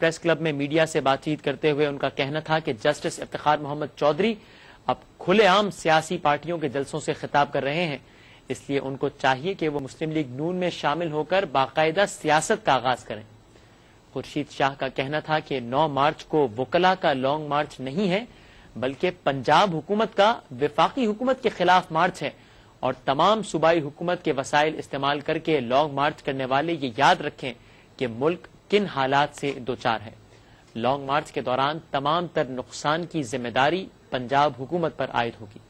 press club में media से बातचीत करते हुए उनका कहना था कि जस्टिस इफ्तार मोहम्मद चौधरी अब खुलेआम सियासी पार्टियों के जलसों से खिताब कर रहे हैं इसलिए उनको चाहिए कि वो मुस्लिम लीग नून में शामिल होकर बाकायदा सियासत का आगाज करें खुर्शीद शाह का कहना था कि 9 मार्च को वकला का लॉन्ग मार्च नहीं है बल्कि पंजाब हुकूमत का विफाकी हुकूमत के खिलाफ मार्च है और तमाम सूबाई हुकूमत के वसाइल इस्तेमाल करके लॉन्ग मार्च करने वाले ये याद रखें कि मुल्क किन हालात से दो चार है लॉन्ग मार्च के दौरान तमाम तर नुकसान की जिम्मेदारी पंजाब हुकूमत पर आयद होगी